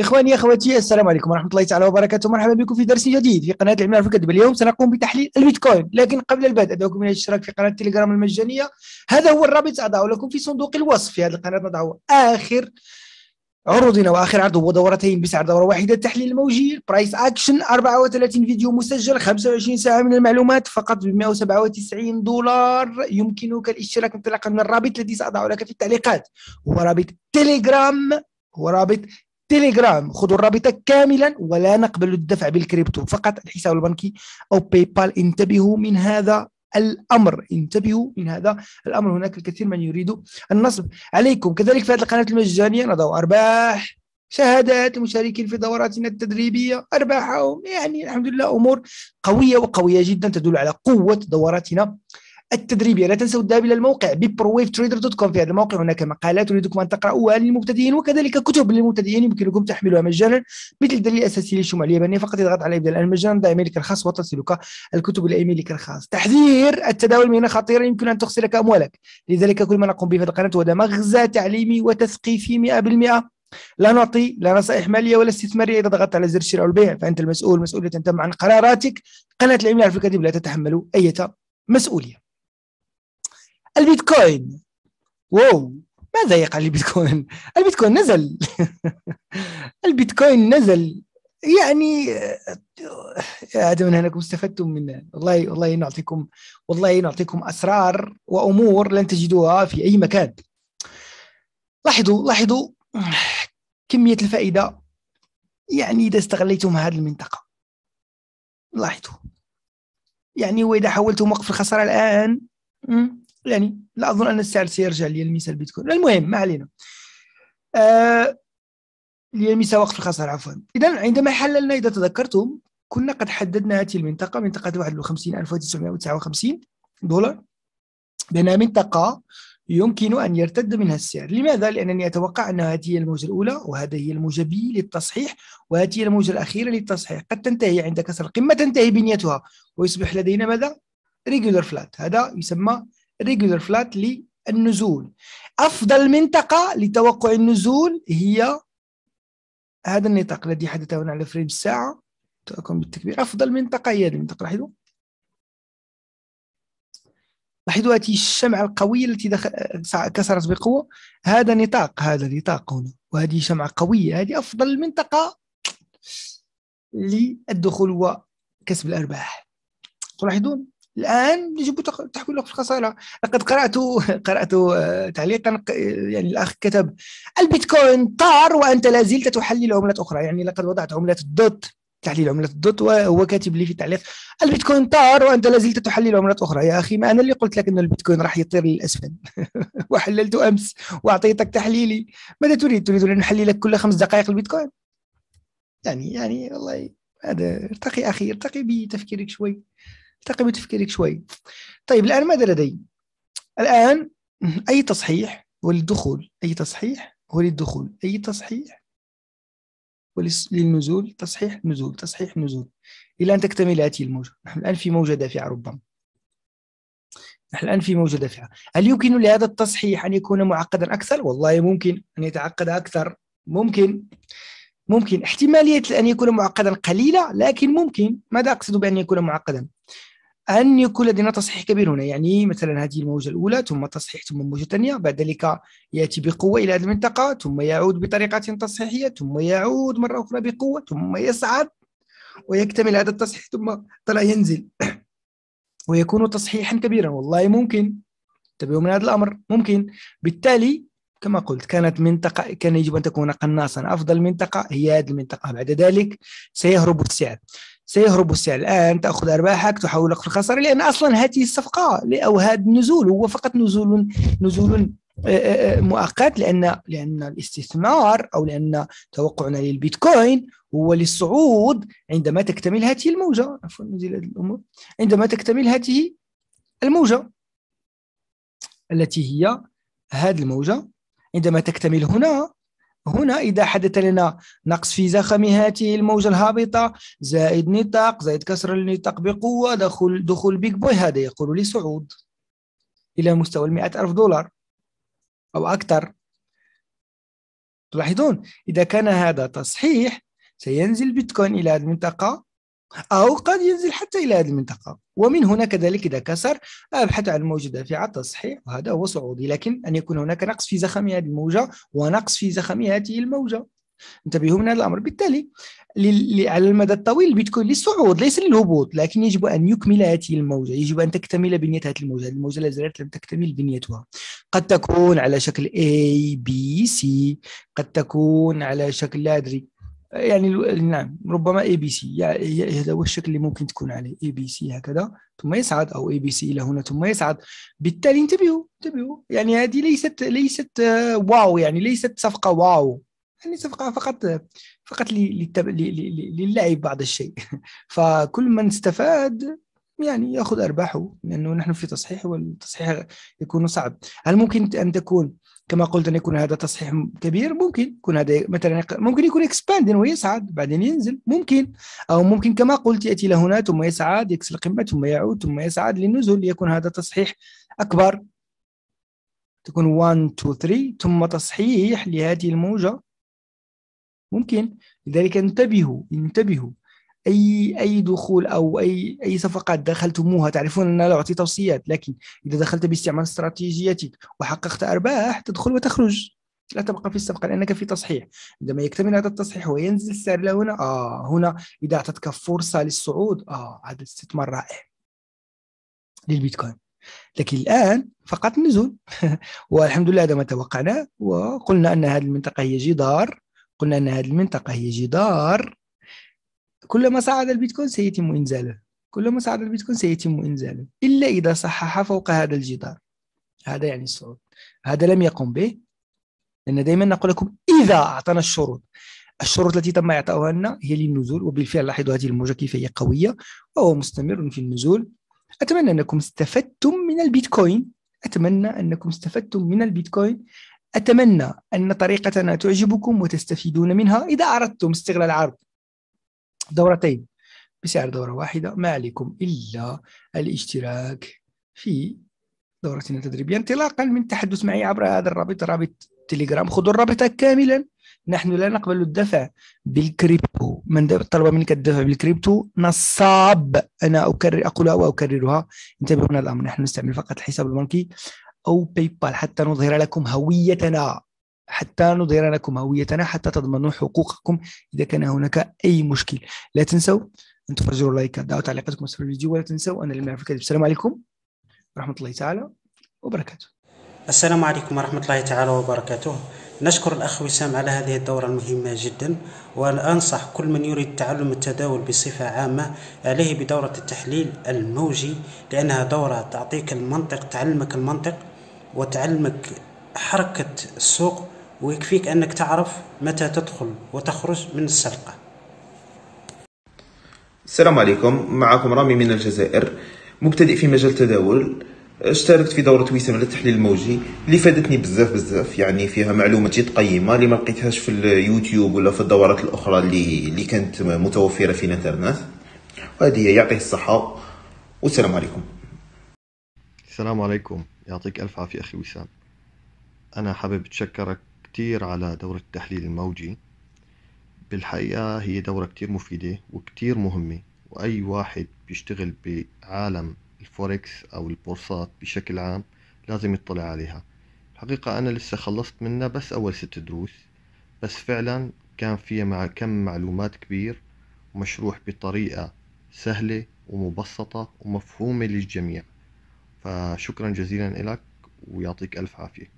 إخواني أخواتي السلام عليكم ورحمة الله تعالى وبركاته مرحبا بكم في درس جديد في قناة العلم في اليوم سنقوم بتحليل البيتكوين لكن قبل البدء أدعوكم إلى الاشتراك في قناة التليجرام المجانية هذا هو الرابط أضعه لكم في صندوق الوصف في هذه القناة نضع آخر عروضنا واخر عرض هو دورتين بسعر دوره واحده تحليل موجي برايس اكشن 34 فيديو مسجل 25 ساعه من المعلومات فقط ب 197 دولار يمكنك الاشتراك انطلاقا من الرابط الذي ساضعه لك في التعليقات هو رابط تليجرام هو رابط تيليجرام خذوا الرابطه كاملا ولا نقبل الدفع بالكريبتو فقط الحساب البنكي او باي بال انتبهوا من هذا الامر انتبهوا من هذا الامر هناك الكثير من يريد النصب عليكم كذلك في هذه القناه المجانيه نضع ارباح شهادات المشاركين في دوراتنا التدريبيه ارباحهم يعني الحمد لله امور قويه وقويه جدا تدل على قوه دوراتنا التدريبيه لا تنسوا الذهاب الى الموقع biprowavetrader.com في هذا الموقع هناك مقالات أريدكم ان تقراوها للمبتدئين وكذلك كتب للمبتدئين يمكنكم تحميلها مجانا مثل الدليل الاساسي للشمال اليابانيه فقط اضغط على ابدا الان مجانا ضع ايميلك الخاص وتصلك الكتب الى ايميلك الخاص تحذير التداول من هنا خطير يمكن ان تخسرك اموالك لذلك كل ما نقوم به في القناه هو مغزى تعليمي وتثقيفي 100% لا نعطي لا نصائح ماليه ولا استثماريه اذا ضغطت على زر الشراء والبيع فانت المسؤول مسؤوليه تم عن قراراتك قناه العمله في الكاتب لا تتحمل اي مسؤوليه البيتكوين واو ماذا يقع للبيتكوين؟ البيتكوين نزل البيتكوين نزل يعني هذا آه، آه، انكم استفدتم من والله والله نعطيكم والله نعطيكم اسرار وامور لن تجدوها في اي مكان لاحظوا لاحظوا كميه الفائده يعني اذا استغليتم هذه المنطقه لاحظوا يعني واذا حولتم وقف الخساره الان يعني لا اظن ان السعر سيرجع ليلمس البيتكوين المهم ما علينا آه ليلمس وقت الخساره عفوا اذا عندما حللنا اذا تذكرتم كنا قد حددنا هذه المنطقه منطقه 51959 دولار بأنها منطقة يمكن أن يرتد منها السعر لماذا؟ لأنني أتوقع أن هذه هي الموجة الأولى وهذا هي الموجة بي للتصحيح وهذه هي الموجة الأخيرة للتصحيح قد تنتهي عند كسر القمة تنتهي بنيتها ويصبح لدينا ماذا؟ ريجولار فلات هذا يسمى ريجولر فلات للنزول افضل منطقه لتوقع النزول هي هذا النطاق الذي حدث هنا على فريم الساعه تأكم بالتكبير افضل منطقه هي هذه المنطقه لاحظوا لاحظوا هذه الشمعة القوية التي دخل... كسرت بقوة هذا نطاق هذا نطاق هنا وهذه شمعة قوية هذه أفضل منطقة للدخول وكسب الأرباح تلاحظون الان يجب تحويله في الخساره لقد قرات قرات آه، تعليقا يعني الاخ كتب البيتكوين طار وانت لا زلت تحلل عملات اخرى يعني لقد وضعت عمله الدوت تحليل عملة الدوت وهو كاتب لي في التعليق البيتكوين طار وانت لا زلت تحلل عملات اخرى يا اخي ما انا اللي قلت لك ان البيتكوين راح يطير للاسفل وحللت امس واعطيتك تحليلي ماذا تريد تريد ان نحللك كل خمس دقائق البيتكوين يعني يعني والله هذا ارتقي اخي ارتقي بتفكيرك شوي ارتقي بتفكيرك شوي طيب الآن ماذا لدي؟ الآن أي تصحيح هو للدخول أي تصحيح هو للدخول أي تصحيح وللنزول تصحيح نزول تصحيح نزول إلى أن تكتمل هذه الموجة نحن الآن في موجة دافعة ربما نحن الآن في موجة دافعة هل يمكن لهذا التصحيح أن يكون معقدا أكثر؟ والله ممكن أن يتعقد أكثر ممكن ممكن احتمالية أن يكون معقدا قليلة لكن ممكن ماذا أقصد بأن يكون معقدا؟ أن يكون لدينا تصحيح كبير هنا يعني مثلا هذه الموجة الأولى ثم تصحيح ثم موجة ثانية بعد ذلك يأتي بقوة إلى هذه المنطقة ثم يعود بطريقة تصحيحية ثم يعود مرة أخرى بقوة ثم يصعد ويكتمل هذا التصحيح ثم طلع ينزل ويكون تصحيحا كبيرا والله ممكن تبعوا من هذا الأمر ممكن بالتالي كما قلت كانت منطقة كان يجب أن تكون قناصا أفضل منطقة هي هذه المنطقة بعد ذلك سيهرب السعر سيهرب السعر الآن تأخذ أرباحك تحولك في الخسارة لأن أصلا هذه الصفقة أو هذا النزول هو فقط نزول نزول آه، آه، آه، مؤقت لأن لأن الاستثمار أو لأن توقعنا للبيتكوين هو للصعود عندما تكتمل هذه الموجة عفوا نزيل هذه الأمور عندما تكتمل هذه الموجة التي هي هذه الموجة عندما تكتمل هنا هنا إذا حدث لنا نقص في زخم هاته الموجة الهابطة زائد نطاق زائد كسر النطاق بقوة دخول دخول بيج بوي هذا يقول لي صعود إلى مستوى المئة ألف دولار أو أكثر تلاحظون إذا كان هذا تصحيح سينزل بيتكوين إلى هذه المنطقة أو قد ينزل حتى إلى هذه المنطقة ومن هنا كذلك إذا كسر أبحث عن موجة دافعة تصحيح وهذا هو صعودي لكن أن يكون هناك نقص في زخم هذه الموجة ونقص في زخم هذه الموجة انتبهوا من هذا الأمر بالتالي على المدى الطويل البيتكوين للصعود ليس للهبوط لكن يجب أن يكمل هذه الموجة يجب أن تكتمل بنية هذه الموجة الموجة لا زالت لم تكتمل بنيتها قد تكون على شكل A B C قد تكون على شكل لا أدري يعني نعم ربما اي بي سي يعني هذا هو الشكل اللي ممكن تكون عليه اي بي سي هكذا ثم يصعد او اي بي سي الى هنا ثم يصعد بالتالي انتبهوا انتبهوا يعني هذه ليست ليست آه، واو يعني ليست صفقه واو يعني صفقه فقط فقط للعب بعض الشيء فكل من استفاد يعني ياخذ ارباحه لانه نحن في تصحيح والتصحيح يكون صعب هل ممكن ان تكون كما قلت ان يكون هذا تصحيح كبير ممكن يكون هذا مثلا ممكن يكون اكسباند ويصعد بعدين ينزل ممكن او ممكن كما قلت ياتي لهنا ثم يصعد يكسر القمه ثم يعود ثم يصعد للنزول ليكون هذا تصحيح اكبر تكون 1 2 3 ثم تصحيح لهذه الموجه ممكن لذلك انتبهوا انتبهوا اي اي دخول او اي اي صفقات دخلتموها تعرفون ان لا اعطي توصيات لكن اذا دخلت باستعمال استراتيجيتك وحققت ارباح تدخل وتخرج لا تبقى في الصفقه لانك في تصحيح عندما يكتمل هذا التصحيح وينزل السعر لهنا اه هنا اذا اعطتك فرصه للصعود اه هذا استثمار رائع للبيتكوين لكن الان فقط نزول والحمد لله هذا ما توقعناه وقلنا ان هذه المنطقه هي جدار قلنا ان هذه المنطقه هي جدار كلما صعد البيتكوين سيتم إنزاله كلما صعد البيتكوين سيتم إنزاله إلا إذا صحح فوق هذا الجدار هذا يعني الصعود هذا لم يقم به لأن دائما نقول لكم إذا أعطانا الشروط الشروط التي تم إعطاؤها لنا هي للنزول وبالفعل لاحظوا هذه الموجة كيف هي قوية وهو مستمر في النزول أتمنى أنكم استفدتم من البيتكوين أتمنى أنكم استفدتم من البيتكوين أتمنى أن طريقتنا تعجبكم وتستفيدون منها إذا أردتم استغلال العرض دورتين بسعر دورة واحدة ما عليكم إلا الاشتراك في دورتنا التدريبية انطلاقا من التحدث معي عبر هذا الرابط رابط تليجرام خذوا الرابط كاملا نحن لا نقبل الدفع بالكريبتو من طلب منك الدفع بالكريبتو نصاب انا اكرر اقولها واكررها انتبهوا من الامر نحن نستعمل فقط الحساب البنكي او باي بال حتى نظهر لكم هويتنا حتى نظهر لكم هويتنا حتى تضمنوا حقوقكم إذا كان هناك أي مشكل لا تنسوا أن تفجروا لايك دعوا تعليقاتكم أسفل الفيديو ولا تنسوا أن المعرفة الكاذب السلام عليكم ورحمة الله تعالى وبركاته السلام عليكم ورحمة الله تعالى وبركاته نشكر الأخ وسام على هذه الدورة المهمة جدا وأنصح كل من يريد تعلم التداول بصفة عامة عليه بدورة التحليل الموجي لأنها دورة تعطيك المنطق تعلمك المنطق وتعلمك حركة السوق ويكفيك أنك تعرف متى تدخل وتخرج من السرقة السلام عليكم معكم رامي من الجزائر مبتدئ في مجال التداول اشتركت في دورة وسام للتحليل الموجي اللي فادتني بزاف بزاف يعني فيها معلومات جد قيمة اللي ما لقيتهاش في اليوتيوب ولا في الدورات الأخرى اللي اللي كانت متوفرة في الانترنت وهذه هي يعطيه الصحة والسلام عليكم السلام عليكم يعطيك ألف عافية أخي وسام أنا حابب أتشكرك كتير على دورة التحليل الموجي بالحقيقة هي دورة كتير مفيدة وكتير مهمة وأي واحد بيشتغل بعالم الفوركس أو البورصات بشكل عام لازم يطلع عليها الحقيقة أنا لسه خلصت منها بس أول ست دروس بس فعلا كان فيها مع كم معلومات كبير ومشروح بطريقة سهلة ومبسطة ومفهومة للجميع فشكرا جزيلا لك ويعطيك ألف عافية